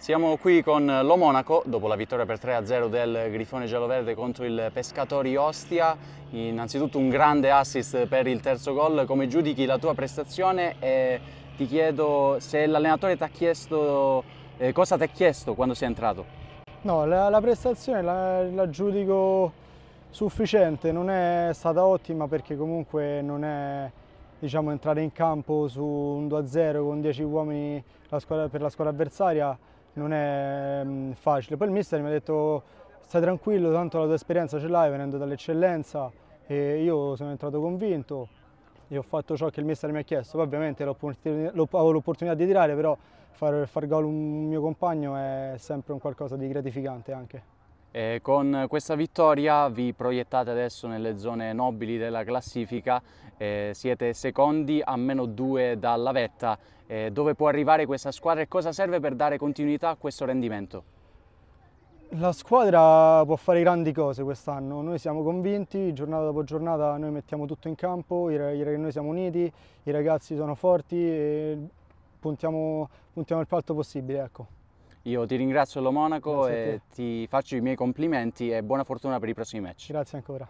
Siamo qui con lo Monaco, dopo la vittoria per 3-0 del Grifone Giallo-Verde contro il Pescatori Ostia. Innanzitutto un grande assist per il terzo gol. Come giudichi la tua prestazione e ti chiedo se l'allenatore ti ha chiesto eh, cosa ti ha chiesto quando sei entrato. No, la, la prestazione la, la, giudico sufficiente, non è stata ottima perché comunque non è diciamo, entrare in campo su un 2-0 con 10 uomini per la squadra avversaria non è mh, mm, facile. Poi il mister mi ha detto stai tranquillo, tanto la tua esperienza ce l'hai venendo dall'eccellenza e io sono entrato convinto e ho fatto ciò che il mister mi ha chiesto. Poi ovviamente avevo l'opportunità di tirare, però far, far gol un mio compagno è sempre un qualcosa di gratificante anche. E con questa vittoria vi proiettate adesso nelle zone nobili della classifica, eh, siete secondi a meno due dalla vetta. Eh, dove può arrivare questa squadra e cosa serve per dare continuità a questo rendimento? La squadra può fare grandi cose quest'anno, noi siamo convinti, giornata dopo giornata noi mettiamo tutto in campo, noi siamo uniti, i ragazzi sono forti e puntiamo, puntiamo il più alto possibile. Ecco. Io ti ringrazio Lo Monaco Grazie e ti faccio i miei complimenti e buona fortuna per i prossimi match. Grazie ancora.